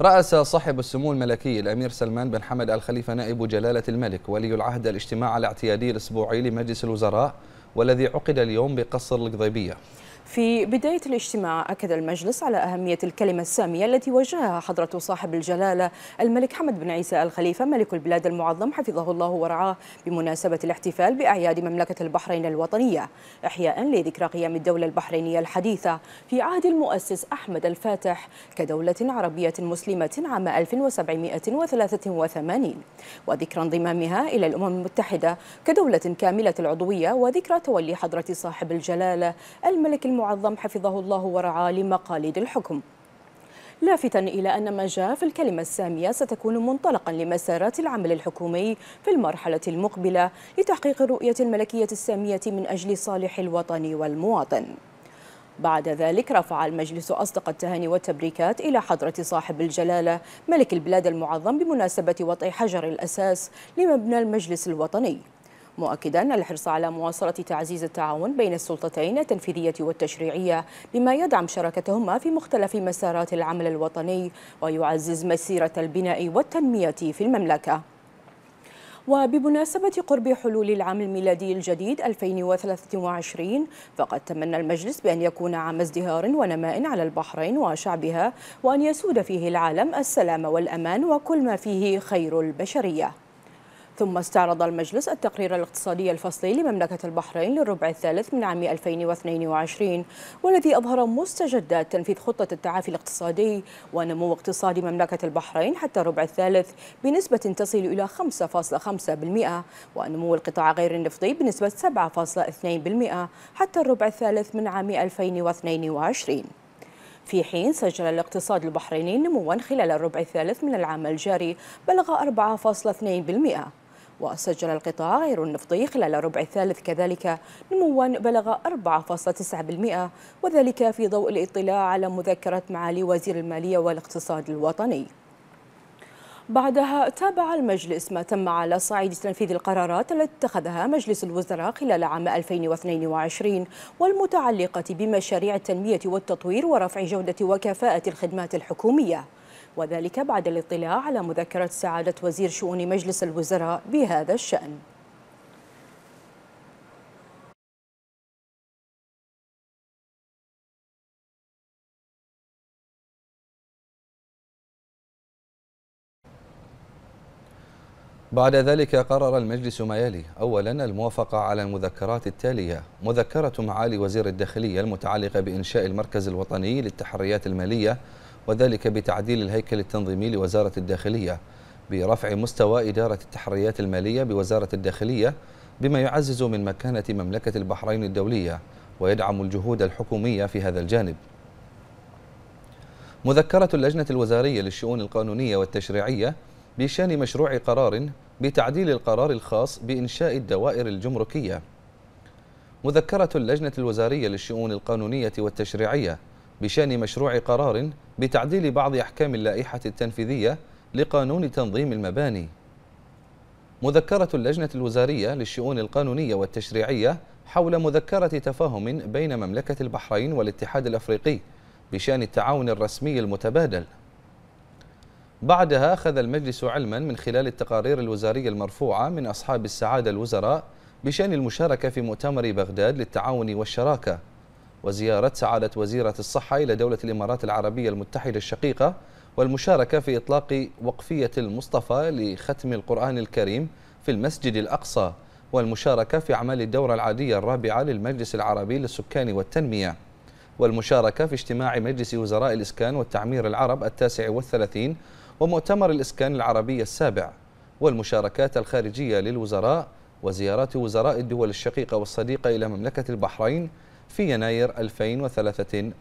رأس صاحب السمو الملكي الأمير سلمان بن حمد الخليفة نائب جلالة الملك ولي العهد الاجتماع الاعتيادي الأسبوعي لمجلس الوزراء والذي عقد اليوم بقصر القضيبية في بداية الاجتماع أكد المجلس على أهمية الكلمة السامية التي وجهها حضرة صاحب الجلالة الملك حمد بن عيسى الخليفة ملك البلاد المعظم حفظه الله ورعاه بمناسبة الاحتفال بأعياد مملكة البحرين الوطنية إحياء لذكرى قيام الدولة البحرينية الحديثة في عهد المؤسس أحمد الفاتح كدولة عربية مسلمة عام 1783 وذكرى انضمامها إلى الأمم المتحدة كدولة كاملة العضوية وذكرى تولي حضرة صاحب الجلالة الملك المعظم حفظه الله ورعاه لمقاليد الحكم لافتا إلى أن ما جاء في الكلمة السامية ستكون منطلقا لمسارات العمل الحكومي في المرحلة المقبلة لتحقيق الرؤية الملكية السامية من أجل صالح الوطن والمواطن بعد ذلك رفع المجلس أصدق التهاني والتبريكات إلى حضرة صاحب الجلالة ملك البلاد المعظم بمناسبة وضع حجر الأساس لمبنى المجلس الوطني مؤكدا الحرص على مواصلة تعزيز التعاون بين السلطتين التنفيذية والتشريعية لما يدعم شراكتهما في مختلف مسارات العمل الوطني ويعزز مسيرة البناء والتنمية في المملكة وبمناسبة قرب حلول العام الميلادي الجديد 2023 فقد تمنى المجلس بأن يكون عام ازدهار ونماء على البحرين وشعبها وأن يسود فيه العالم السلام والأمان وكل ما فيه خير البشرية ثم استعرض المجلس التقرير الاقتصادي الفصلي لمملكة البحرين للربع الثالث من عام 2022 والذي أظهر مستجدات تنفيذ خطة التعافي الاقتصادي ونمو اقتصاد مملكة البحرين حتى الربع الثالث بنسبة تصل إلى 5.5% ونمو القطاع غير النفطي بنسبة 7.2% حتى الربع الثالث من عام 2022 في حين سجل الاقتصاد البحريني نموا خلال الربع الثالث من العام الجاري بلغ 4.2% وسجل القطاع غير النفطي خلال الربع الثالث كذلك نموا بلغ 4.9% وذلك في ضوء الاطلاع على مذكرة معالي وزير المالية والاقتصاد الوطني بعدها تابع المجلس ما تم على صعيد تنفيذ القرارات التي اتخذها مجلس الوزراء خلال عام 2022 والمتعلقة بمشاريع التنمية والتطوير ورفع جودة وكفاءة الخدمات الحكومية وذلك بعد الاطلاع على مذكرة سعادة وزير شؤون مجلس الوزراء بهذا الشأن بعد ذلك قرر المجلس ما يلي أولا الموافقة على المذكرات التالية مذكرة معالي وزير الداخلية المتعلقة بإنشاء المركز الوطني للتحريات المالية وذلك بتعديل الهيكل التنظيمي لوزارة الداخلية برفع مستوى إدارة التحريات المالية بوزارة الداخلية بما يعزز من مكانة مملكة البحرين الدولية ويدعم الجهود الحكومية في هذا الجانب مذكرة اللجنة الوزارية للشؤون القانونية والتشريعية بشان مشروع قرار بتعديل القرار الخاص بإنشاء الدوائر الجمركية مذكرة اللجنة الوزارية للشؤون القانونية والتشريعية بشأن مشروع قرار بتعديل بعض أحكام اللائحة التنفيذية لقانون تنظيم المباني مذكرة اللجنة الوزارية للشؤون القانونية والتشريعية حول مذكرة تفاهم بين مملكة البحرين والاتحاد الأفريقي بشأن التعاون الرسمي المتبادل بعدها أخذ المجلس علما من خلال التقارير الوزارية المرفوعة من أصحاب السعادة الوزراء بشأن المشاركة في مؤتمر بغداد للتعاون والشراكة وزيارة سعادة وزيرة الصحة إلى دولة الإمارات العربية المتحدة الشقيقة والمشاركة في إطلاق وقفية المصطفى لختم القرآن الكريم في المسجد الأقصى والمشاركة في أعمال الدورة العادية الرابعة للمجلس العربي للسكان والتنمية والمشاركة في اجتماع مجلس وزراء الإسكان والتعمير العرب التاسع والثلاثين ومؤتمر الإسكان العربي السابع والمشاركات الخارجية للوزراء وزيارات وزراء الدول الشقيقة والصديقة إلى مملكة البحرين في يناير 2023